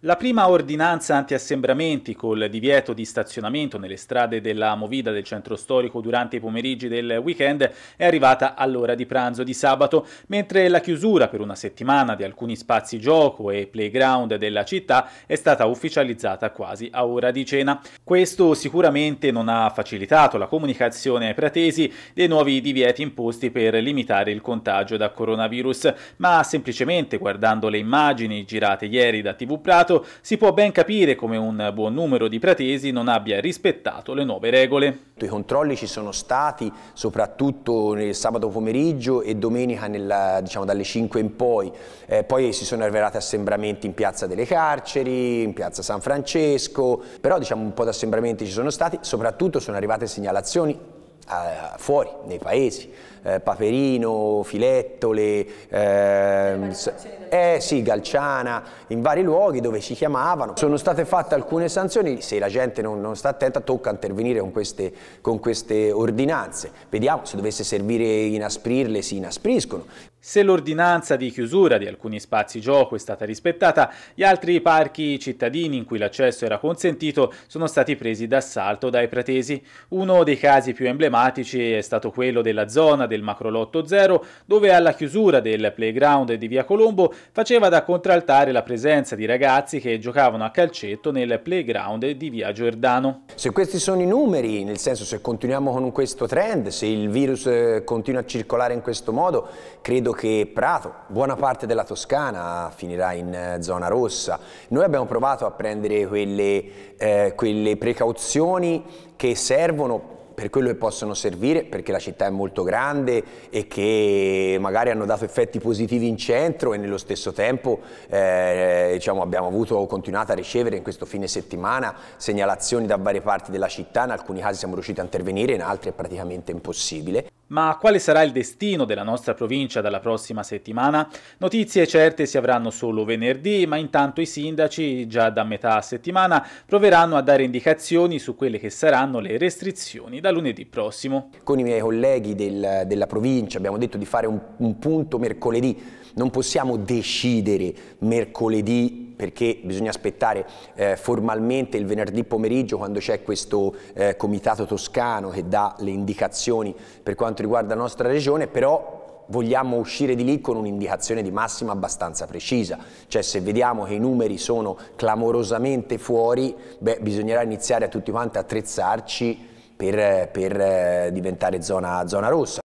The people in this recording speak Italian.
La prima ordinanza antiassembramenti col divieto di stazionamento nelle strade della Movida del centro storico durante i pomeriggi del weekend è arrivata all'ora di pranzo di sabato, mentre la chiusura per una settimana di alcuni spazi gioco e playground della città è stata ufficializzata quasi a ora di cena. Questo sicuramente non ha facilitato la comunicazione ai pratesi dei nuovi divieti imposti per limitare il contagio da coronavirus, ma semplicemente guardando le immagini girate ieri da TV Prato caso si può ben capire come un buon numero di pratesi non abbia rispettato le nuove regole. I controlli ci sono stati soprattutto nel sabato pomeriggio e domenica nella, diciamo, dalle 5 in poi, eh, poi si sono arrivati assembramenti in piazza delle carceri, in piazza San Francesco, però diciamo un po' di assembramenti ci sono stati, soprattutto sono arrivate segnalazioni fuori, nei paesi, eh, Paperino, Filettole, eh, eh, sì, Galciana, in vari luoghi dove ci chiamavano. Sono state fatte alcune sanzioni, se la gente non, non sta attenta tocca intervenire con queste, con queste ordinanze. Vediamo se dovesse servire inasprirle, si inaspriscono. Se l'ordinanza di chiusura di alcuni spazi gioco è stata rispettata, gli altri parchi cittadini in cui l'accesso era consentito sono stati presi d'assalto dai pretesi. Uno dei casi più emblematici è stato quello della zona del Macrolotto Zero, dove alla chiusura del playground di Via Colombo faceva da contraltare la presenza di ragazzi che giocavano a calcetto nel playground di Via Giordano. Se questi sono i numeri, nel senso se continuiamo con questo trend, se il virus eh, continua a circolare in questo modo, credo che Prato, buona parte della Toscana finirà in eh, zona rossa. Noi abbiamo provato a prendere quelle, eh, quelle precauzioni che servono per quello che possono servire, perché la città è molto grande e che magari hanno dato effetti positivi in centro e nello stesso tempo eh, diciamo, abbiamo avuto, continuato a ricevere in questo fine settimana segnalazioni da varie parti della città, in alcuni casi siamo riusciti a intervenire, in altri è praticamente impossibile. Ma quale sarà il destino della nostra provincia dalla prossima settimana? Notizie certe si avranno solo venerdì, ma intanto i sindaci, già da metà settimana, proveranno a dare indicazioni su quelle che saranno le restrizioni da lunedì prossimo. Con i miei colleghi del, della provincia abbiamo detto di fare un, un punto mercoledì. Non possiamo decidere mercoledì perché bisogna aspettare eh, formalmente il venerdì pomeriggio quando c'è questo eh, comitato toscano che dà le indicazioni per quanto riguarda la nostra regione, però vogliamo uscire di lì con un'indicazione di massima abbastanza precisa, cioè se vediamo che i numeri sono clamorosamente fuori, beh, bisognerà iniziare a tutti quanti a attrezzarci per, eh, per eh, diventare zona, zona rossa.